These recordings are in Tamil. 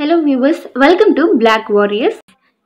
hello viewers welcome to Black Warriors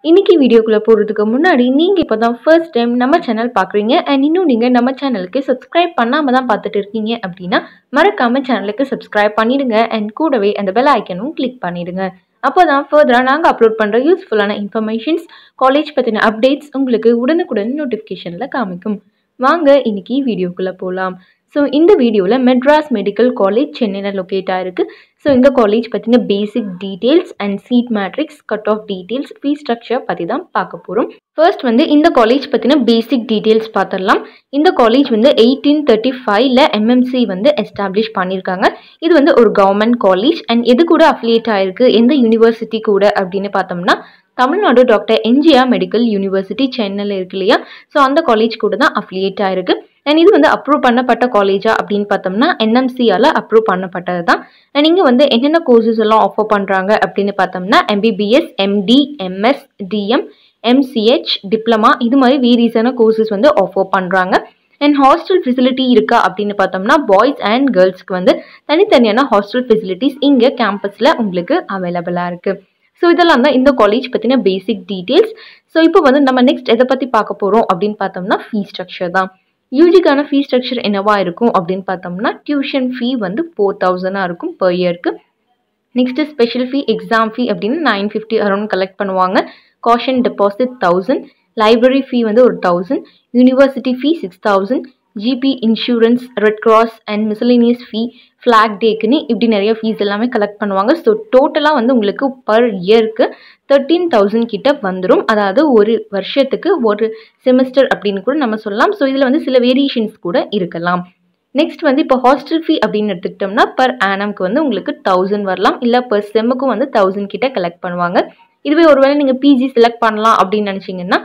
இன்றைக்கி வீடியோக்குள்ளே போகிறதுக்கு முன்னாடி நீங்கள் இப்போ தான் ஃபர்ஸ்ட் டைம் நம்ம சேனல் பார்க்குறீங்க அண்ட் இன்னும் நீங்கள் நம்ம சேனலுக்கு சப்ஸ்கிரைப் பண்ணாமல் தான் பார்த்துட்டு இருக்கீங்க அப்படின்னா மறக்காமல் சேனலுக்கு சப்ஸ்கிரைப் பண்ணிவிடுங்க அண்ட் கூடவே அந்த பெல் ஐக்கனும் கிளிக் பண்ணிவிடுங்க அப்போ தான் ஃபர்தராக நாங்கள் அப்லோட் பண்ணுற யூஸ்ஃபுல்லான இன்ஃபர்மேஷன்ஸ் காலேஜ் பற்றின அப்டேட்ஸ் உங்களுக்கு உடனுக்குடன் நோட்டிஃபிகேஷனில் காமிக்கும் வாங்க இன்றைக்கி வீடியோக்குள்ளே போகலாம் ஸோ இந்த வீடியோவில் மெட்ராஸ் மெடிக்கல் காலேஜ் சென்னையில் லொக்கேட் ஆகிருக்கு ஸோ இந்த காலேஜ் பற்றின basic details and seat matrix cut off details fee structure பற்றி தான் பார்க்க போகிறோம் ஃபர்ஸ்ட் வந்து இந்த காலேஜ் பற்றின பேசிக் டீட்டெயில்ஸ் பார்த்துடலாம் இந்த காலேஜ் வந்து எயிட்டீன் தேர்ட்டி ஃபைவ்ல எம்எம்சி வந்து எஸ்டாப்ளிஷ் பண்ணியிருக்காங்க இது வந்து ஒரு கவர்மெண்ட் காலேஜ் அண்ட் எது கூட அஃபிலியேட் ஆகிருக்கு எந்த யூனிவர்சிட்டி கூட அப்படின்னு பார்த்தோம்னா Tamil Nadu doctor NGR medical university சென்னையில் இருக்கு இல்லையா ஸோ அந்த காலேஜ் கூட தான் அஃபிலியேட் ஆகிருக்கு அண்ட் இது வந்து அப்ரூவ் பண்ணப்பட்ட காலேஜா அப்படின்னு பார்த்தோம்னா என்எம்சியால் அப்ரூவ் பண்ணப்பட்டது தான் அண்ட் இங்கே வந்து என்னென்ன கோர்சஸ் எல்லாம் ஆஃபர் பண்ணுறாங்க அப்படின்னு பார்த்தோம்னா MBBS MD MS DM MCH diploma இது மாதிரி வீரீசான கோர்சஸ் வந்து ஆஃபர் பண்ணுறாங்க அண்ட் ஹாஸ்டல் ஃபெசிலிட்டி இருக்கா அப்படின்னு பார்த்தோம்னா பாய்ஸ் அண்ட் கேர்ள்ஸ்க்கு வந்து தனித்தனியான ஹாஸ்டல் ஃபெசிலிட்டிஸ் இங்கே கேம்பஸில் உங்களுக்கு அவைலபிளாக இருக்குது ஸோ இதெல்லாம் தான் இந்த காலேஜ் பற்றின பேசிக் டீட்டெயில்ஸ் ஸோ இப்போ வந்து நம்ம நெக்ஸ்ட் எதை பற்றி பார்க்க போகிறோம் அப்படின்னு பார்த்தோம்னா ஃபீஸ் ஸ்ட்ரக்சர் தான் யூஜிக்கான ஃபீ ஸ்ட்ரக்சர் என்னவாக இருக்கும் அப்படின்னு பார்த்தோம்னா டியூஷன் ஃபீ வந்து ஃபோர் தௌசண்டாக இருக்கும் பர் இயருக்கு next special fee exam fee அப்படின்னு நைன் ஃபிஃப்டி அரௌண்ட் கலெக்ட் பண்ணுவாங்க caution deposit thousand library fee வந்து ஒரு thousand university fee six thousand GB insurance red cross and miscellaneous fee flag டேக்குன்னு இப்படி நிறைய ஃபீஸ் எல்லாமே கலெக்ட் பண்ணுவாங்க ஸோ டோட்டலாக வந்து உங்களுக்கு பர் இயருக்கு தேர்ட்டீன் தௌசண்ட் கிட்ட வந்துடும் அதாவது ஒரு வருஷத்துக்கு ஒரு செமஸ்டர் அப்படின்னு கூட நம்ம சொல்லலாம் ஸோ இதில் வந்து சில வேரியேஷன்ஸ் கூட இருக்கலாம் நெக்ஸ்ட் வந்து இப்போ ஹாஸ்டல் ஃபீ அப்படின்னு எடுத்துக்கிட்டோம்னா பர் ஆனம்க்கு வந்து உங்களுக்கு தௌசண்ட் வரலாம் இல்லை பர் செம்முக்கும் வந்து தௌசண்ட் கிட்ட கலெக்ட் பண்ணுவாங்க இதுவே ஒருவேளை நீங்கள் பிஜி செலக்ட் பண்ணலாம் அப்படின்னு நினச்சிங்கன்னா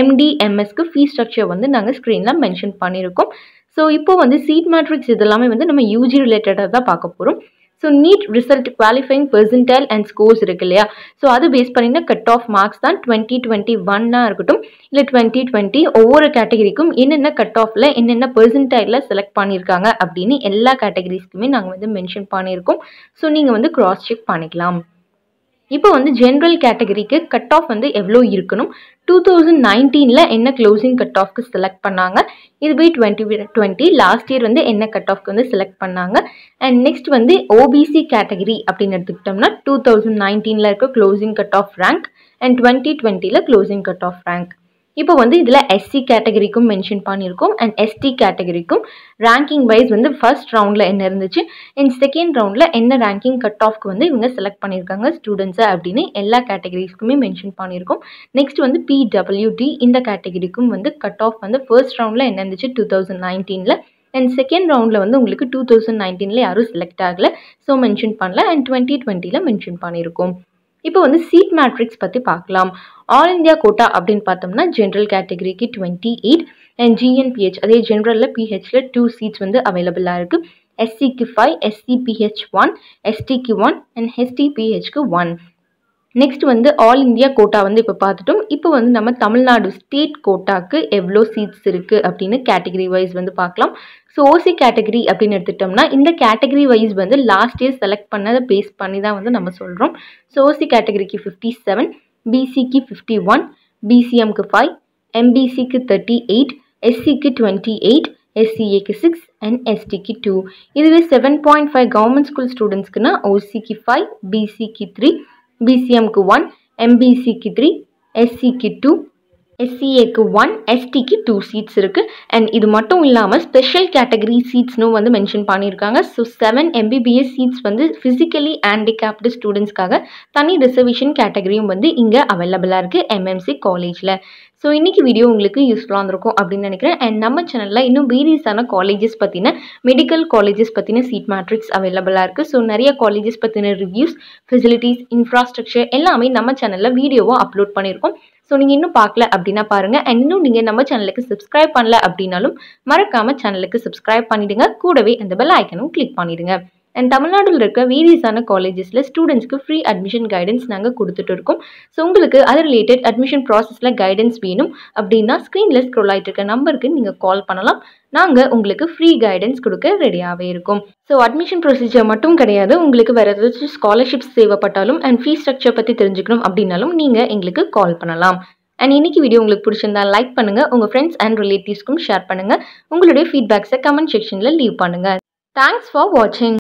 எம்டிஎம்எஸ்க்கு ஃபீ ஸ்ட்ரக்சர் வந்து நாங்கள் ஸ்க்ரீனில் மென்ஷன் பண்ணியிருக்கோம் ஸோ இப்போ வந்து சீட் மேட்ரிக்ஸ் இதெல்லாமே வந்து நம்ம யூஜி ரிலேட்டடாக தான் பார்க்க போகிறோம் so NEET result qualifying percentile and scores இருக்கு இல்லையா ஸோ அது பேஸ் பண்ணினா கட் ஆஃப் மார்க்ஸ் தான் டுவெண்ட்டி டுவெண்ட்டி ஒன்னாக இருக்கட்டும் இல்லை டுவெண்ட்டி டுவெண்ட்டி ஒவ்வொரு கேட்டகரிக்கும் என்னென்ன கட் ஆஃபில் என்னென்ன பெர்சன்டைலில் செலக்ட் பண்ணியிருக்காங்க அப்படின்னு எல்லா கேட்டகரிஸ்க்குமே நாங்கள் வந்து மென்ஷன் பண்ணியிருக்கோம் ஸோ நீங்கள் வந்து க்ராஸ் செக் பண்ணிக்கலாம் இப்போ வந்து ஜென்ரல் கேட்டகரிக்கு கட் ஆஃப் வந்து எவ்வளோ இருக்கணும் டூ தௌசண்ட் நைன்டீனில் என்ன க்ளோசிங் கட் ஆஃப்க்கு செலக்ட் பண்ணாங்க இது போய் டுவெண்ட்டி டுவெண்ட்டி லாஸ்ட் இயர் வந்து என்ன கட் ஆஃப்க்கு வந்து செலக்ட் பண்ணாங்க அண்ட் நெக்ஸ்ட் வந்து ஓபிசி கேட்டகரி அப்படின்னு எடுத்துக்கிட்டோம்னா டூ தௌசண்ட் நைன்டீனில் இருக்க closing cut off rank and twenty டுவெண்ட்டியில் க்ளோசிங் கட் ஆஃப் ரேங்க் இப்போ வந்து இதில் எஸ்சி கேட்டகரிக்கும் மென்ஷன் பண்ணியிருக்கோம் அண்ட் எஸ்டி கேட்டகரிக்கும் ரேங்கிங் வைஸ் வந்து ஃபர்ஸ்ட் ரவுண்டில் என்ன இருந்துச்சு அண்ட் செகண்ட் ரவுண்டில் என்ன ரேங்கிங் கட் ஆஃப்க்கு வந்து இவங்க செலக்ட் பண்ணியிருக்காங்க ஸ்டூடெண்ட்ஸை அப்படின்னு எல்லா கேட்டகரிஸ்க்குமே மென்ஷன் பண்ணியிருக்கோம் நெக்ஸ்ட் வந்து பிடபிள்யூடி இந்த கேட்டகரிக்கும் வந்து கட் ஆஃப் வந்து ஃபர்ஸ்ட் ரவுண்டில் என்ன இருந்துச்சு டூ தௌசண்ட் நைன்டீனில் அண்ட் செகண்ட் ரவுண்டில் வந்து உங்களுக்கு டூ தௌசண்ட் நைன்டீனில் யாரும் செலக்ட் ஆகலை ஸோ மென்ஷன் பண்ணல அண்ட் டுவெண்ட்டி டுவெண்ட்டியில் மென்ஷன் பண்ணியிருக்கோம் இப்போ வந்து சீட் மேட்ரிக்ஸ் பற்றி பார்க்கலாம் ஆல் இந்தியா கோட்டா அப்படின்னு பார்த்தோம்னா ஜென்ரல் கேட்டகரிக்கு டுவெண்ட்டி எயிட் அண்ட் ஜிஎன்பிஹெச் அதே ஜென்ரலில் பிஹெச்சில் டூ சீட்ஸ் வந்து அவைலபிளாக இருக்குது எஸ்சிக்கு ஃபைவ் எஸ்சிபிஹெச் ஒன் எஸ்டிக்கு ஒன் அண்ட் ஹெச்டிபிஹெச்க்கு ஒன் நெக்ஸ்ட் வந்து ஆல் இந்தியா கோட்டா வந்து இப்போ பார்த்துட்டோம் இப்போ வந்து நம்ம தமிழ்நாடு ஸ்டேட் கோட்டாக்கு எவ்வளோ சீட்ஸ் இருக்குது அப்படின்னு கேட்டகரி வைஸ் வந்து பார்க்கலாம் ஸோ ஓசி கேட்டகரி அப்படின்னு எடுத்துட்டோம்னா இந்த கேட்டகரி வைஸ் வந்து லாஸ்ட் இயர் செலக்ட் பண்ணதை பேஸ் பண்ணி தான் வந்து நம்ம சொல்கிறோம் ஸோ ஓசி கேட்டகரிக்கு ஃபிஃப்டி செவன் பிசிக்கு ஃபிஃப்டி ஒன் பிசிஎம்க்கு ஃபைவ் எம்பிசிக்கு தேர்ட்டி எயிட் எஸ்சிக்கு டுவெண்ட்டி எயிட் எஸ்சிஏக்கு சிக்ஸ் அண்ட் எஸ்டிக்கு டூ இதுவே seven point five government school ஸ்டூடெண்ட்ஸ்க்குன்னா ஓசிக்கு ஃபைவ் பிசிக்கு த்ரீ बीसीएम की वन एमबीसी की थ्री एससी की टू எஸ்சிஏக்கு ஒன் எஸ்டிக்கு டூ சீட்ஸ் இருக்குது அண்ட் இது மட்டும் இல்லாமல் ஸ்பெஷல் கேட்டகரி சீட்ஸ்னும் வந்து மென்ஷன் பண்ணியிருக்காங்க ஸோ செவன் எம்பிபிஎஸ் சீட்ஸ் வந்து ஃபிசிக்கலி ஹேண்டிகேப்டு ஸ்டூடெண்ட்ஸ்க்காக தனி ரிசர்வேஷன் கேட்டகரியும் வந்து இங்கே அவைலபிளாக இருக்குது எம்எம்சி காலேஜில் ஸோ இன்றைக்கி வீடியோ உங்களுக்கு யூஸ்ஃபுல்லாக இருந்திருக்கும் அப்படின்னு நினைக்கிறேன் அண்ட் நம்ம சேனலில் இன்னும் வேரியஸான காலேஜஸ் பற்றின மெடிக்கல் காலேஜஸ் பற்றின சீட் மேட்ரிக்ஸ் அவைலபிளாக இருக்குது ஸோ நிறைய காலேஜஸ் பற்றின ரிவ்யூஸ் ஃபெசிலிட்டிஸ் இன்ஃப்ராஸ்ட்ரக்சர் எல்லாமே நம்ம சேனலில் வீடியோவாக அப்லோட் பண்ணியிருக்கோம் ஸோ நீங்கள் இன்னும் பார்க்கல அப்படின்னா பாருங்கள் அண்ட் இன்னும் நீங்கள் நம்ம சேனலுக்கு சப்ஸ்கிரைப் பண்ணல அப்படின்னாலும் மறக்காமல் சேனலுக்கு சப்ஸ்கிரைப் பண்ணிவிடுங்க கூடவே அந்த பெல் ஐக்கனும் கிளிக் பண்ணிவிடுங்க அண்ட் தமிழ்நாட்டில் இருக்க வேரியஸான காலேஜஸில் ஸ்டூடெண்ட்ஸ்க்கு ஃப்ரீ அட்மிஷன் கைடன்ஸ் நாங்கள் கொடுத்துட்டு இருக்கோம் ஸோ உங்களுக்கு அது ரிலேட்டட் அட்மிஷன் ப்ராசஸில் கைடன்ஸ் வேணும் அப்படின்னா ஸ்க்ரீனில் ஸ்க்ரோல் ஆகிட்டு இருக்க நம்பருக்கு நீங்கள் கால் பண்ணலாம் நாங்கள் உங்களுக்கு ஃப்ரீ கைடன்ஸ் கொடுக்க ரெடியாகவே இருக்கும் ஸோ அட்மிஷன் ப்ரொசீஜர் மட்டும் கிடையாது உங்களுக்கு வேறு ஏதாச்சும் ஸ்காலர்ஷிப்ஸ் தேவைப்பட்டாலும் அண்ட் ஃபீஸ் ஸ்ட்ரக்சர் பற்றி தெரிஞ்சுக்கணும் அப்படின்னாலும் நீங்கள் எங்களுக்கு கால் பண்ணலாம் அண்ட் இன்னைக்கு வீடியோ உங்களுக்கு பிடிச்சிருந்தா லைக் பண்ணுங்கள் உங்கள் ஃப்ரெண்ட்ஸ் அண்ட் ரிலேட்டிவ்ஸ்க்கும் ஷேர் பண்ணுங்கள் உங்களுடைய ஃபீட்பேக்ஸை கமெண்ட் செக்ஷனில் லீவ் பண்ணுங்கள் தேங்க்ஸ் ஃபார் வாட்சிங்